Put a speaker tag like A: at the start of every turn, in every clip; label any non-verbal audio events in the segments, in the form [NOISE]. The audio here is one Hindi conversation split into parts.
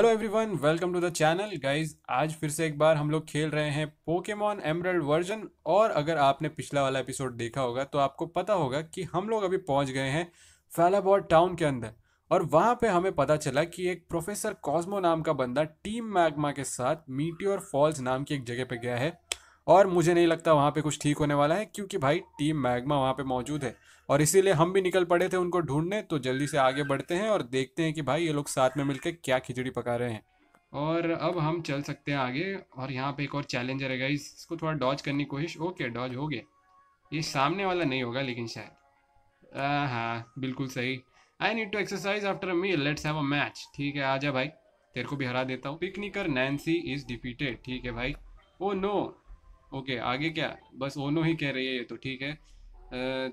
A: Hello everyone welcome to the channel guys आज फिर से एक बार हम लोग खेल रहे हैं पोकेमॉन एमरल्ड वर्जन और अगर आपने पिछला वाला एपिसोड देखा होगा तो आपको पता होगा कि हम लोग अभी पहुंच गए हैं फैलाबॉट टाउन के अंदर और वहां पे हमें पता चला कि एक प्रोफेसर कॉस्मो नाम का बंदा टीम मैगमा के साथ मीटियोर फॉल्स नाम की एक जगह पर गया है और मुझे नहीं लगता वहाँ पे कुछ ठीक होने वाला है क्योंकि भाई टीम मैग्मा वहाँ पे मौजूद है और इसीलिए हम भी निकल पड़े थे उनको ढूंढने तो जल्दी से आगे बढ़ते हैं और देखते हैं कि भाई ये लोग साथ में मिलकर क्या खिचड़ी पका रहे हैं और अब हम चल सकते हैं आगे और यहाँ पे एक और चैलेंजर है गाइस इसको थोड़ा डॉज करने की कोशिश ओके डॉज हो गया ये सामने वाला नहीं होगा लेकिन शायद हाँ बिल्कुल सही I need to exercise after a meal let's have a match ठीक है आजा भाई तेरे को भी हरा देता हूँ पिकनिकर नैन्सी इज डिफीटेड ठीक है भाई ओ oh नो ओके आगे क्या बस ओनो ही कह रही है ये तो ठीक है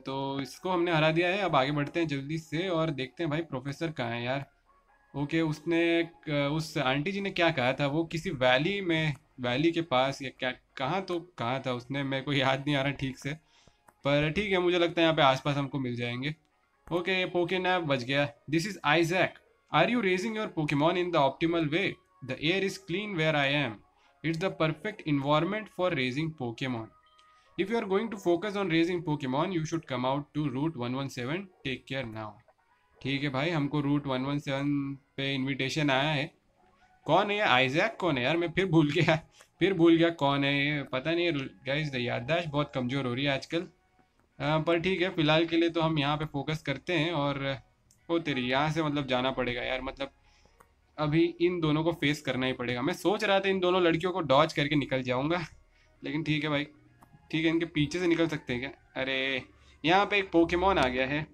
A: तो इसको हमने हरा दिया है अब आगे बढ़ते हैं जल्दी से और देखते हैं भाई प्रोफेसर कहाँ है यार ओके उसने उस आंटी जी ने क्या कहा था वो किसी वैली में वैली के पास या क्या कहाँ तो कहाँ था उसने मेरे को याद नहीं आ रहा ठीक से पर ठीक है मुझे लगता है यहाँ पे आसपास हमको मिल जाएंगे ओके पोके नैप बच गया this is Isaac are you raising your Pokémon in the optimal way the air is clean where I am It's the perfect environment for raising Pokemon. If you are going to focus on raising Pokemon, you should come out to Route 117. Take care now. ठीक है भाई हमको रूट 117 पे इनविटेशन आया है कौन है ये आइजैक कौन है यार मैं फिर भूल गया फिर भूल गया कौन है ये पता नहीं गाइस याददाश्त बहुत कमज़ोर हो रही है आजकल पर ठीक है फ़िलहाल के लिए तो हम यहाँ पे फोकस करते हैं और ओ तेरी यहाँ से मतलब जाना पड़ेगा यार मतलब अभी इन दोनों को फेस करना ही पड़ेगा मैं सोच रहा था इन दोनों लड़कियों को डॉज करके निकल जाऊंगा लेकिन ठीक है भाई ठीक है इनके पीछे से निकल सकते हैं क्या अरे यहाँ पे एक पोकेमॉन आ गया है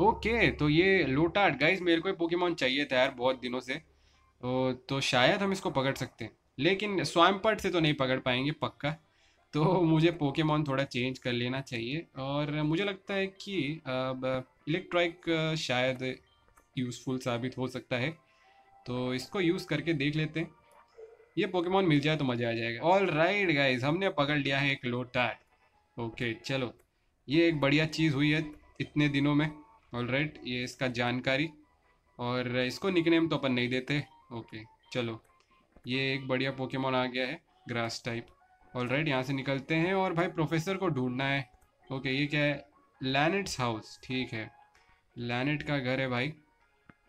A: ओके तो ये लोटाट गाइज मेरे को पोकेमॉन चाहिए था यार बहुत दिनों से तो, तो शायद हम इसको पकड़ सकते हैं लेकिन स्वयंपट से तो नहीं पकड़ पाएंगे पक्का तो मुझे पोकेमॉन थोड़ा चेंज कर लेना चाहिए और मुझे लगता है कि अब इलेक्ट्रॉनिक शायद यूज़फुल साबित हो सकता है तो इसको यूज़ करके देख लेते हैं ये पोकेमॉन मिल जाए तो मज़ा आ जाएगा ऑल राइट गाइज हमने पकड़ लिया है एक लोटाट ओके चलो ये एक बढ़िया चीज़ हुई है इतने दिनों में ऑल राइट ये इसका जानकारी और इसको निकनेम तो अपन नहीं देते ओके चलो ये एक बढ़िया पोकेमॉन आ गया है ग्रास टाइप ऑल राइट यहाँ से निकलते हैं और भाई प्रोफेसर को ढूंढना है ओके ये क्या है लैनेट्स हाउस ठीक है लैनेट का घर है भाई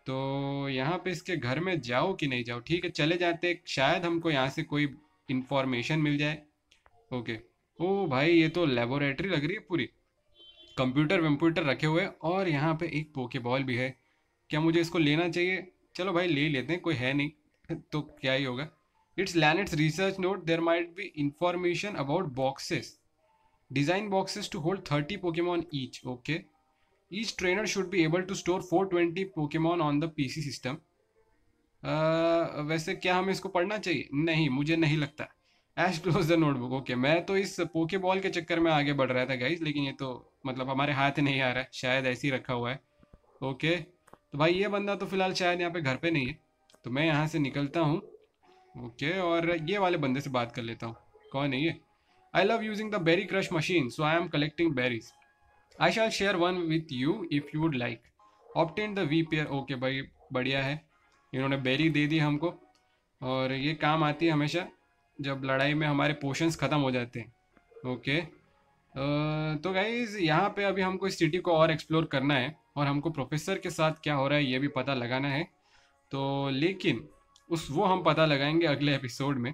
A: तो यहाँ पे इसके घर में जाओ कि नहीं जाओ ठीक है चले जाते शायद हमको यहाँ से कोई इन्फॉर्मेशन मिल जाए ओके ओ भाई ये तो लेबोरेटरी लग रही है पूरी कंप्यूटर वम्प्यूटर रखे हुए और यहाँ पे एक पोके बॉल भी है क्या मुझे इसको लेना चाहिए चलो भाई ले लेते हैं कोई है नहीं [LAUGHS] तो क्या ही होगा it's Lanette's research note there might be information about boxes design boxes to hold thirty Pokémon each okay Each trainer should be able to store 420 Pokemon on the PC system. Uh, वैसे क्या हमें इसको पढ़ना चाहिए नहीं मुझे नहीं लगता Ash close the notebook okay मैं तो इस पोके बॉल के चक्कर में आगे बढ़ रहा था गाइज लेकिन ये तो मतलब हमारे हाथ नहीं आ रहा है शायद ऐसे ही रखा हुआ है ओके तो भाई ये बंदा तो फिलहाल शायद यहाँ पे घर पे नहीं है तो मैं यहाँ से निकलता हूँ ओके और ये वाले बंदे से बात कर लेता हूँ कौन है ये I love using the berry crush machine so I am collecting berries I shall share one with you if you would like obtain the wepear okay भाई बढ़िया है इन्होंने बेरी दे दी हमको और ये काम आती है हमेशा जब लड़ाई में हमारे पोशंस ख़त्म हो जाते हैं ओके तो गाइज यहाँ पे अभी हमको इस सिटी को और एक्सप्लोर करना है और हमको प्रोफेसर के साथ क्या हो रहा है ये भी पता लगाना है तो लेकिन उस वो हम पता लगाएंगे अगले एपिसोड में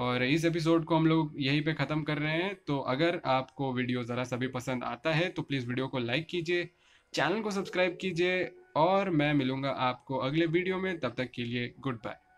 A: और इस एपिसोड को हम लोग यहीं पे ख़त्म कर रहे हैं तो अगर आपको वीडियो ज़रा सा भी पसंद आता है तो प्लीज़ वीडियो को लाइक कीजिए चैनल को सब्सक्राइब कीजिए और मैं मिलूँगा आपको अगले वीडियो में तब तक के लिए गुड बाय